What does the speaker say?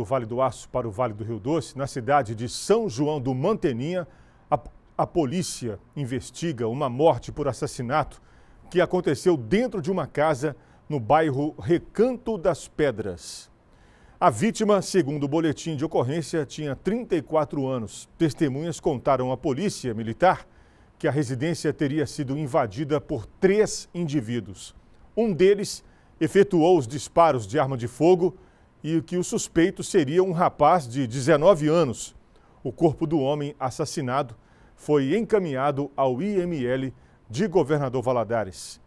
do Vale do Aço para o Vale do Rio Doce, na cidade de São João do Manteninha, a, a, polícia investiga uma morte por assassinato que aconteceu dentro de uma casa no bairro Recanto das Pedras. A vítima, segundo o boletim de ocorrência, tinha 34 anos. Testemunhas contaram à polícia militar que a residência teria sido invadida por três indivíduos. Um deles efetuou os disparos de arma de fogo e que o suspeito seria um rapaz de 19 anos. O corpo do homem assassinado foi encaminhado ao IML de Governador Valadares.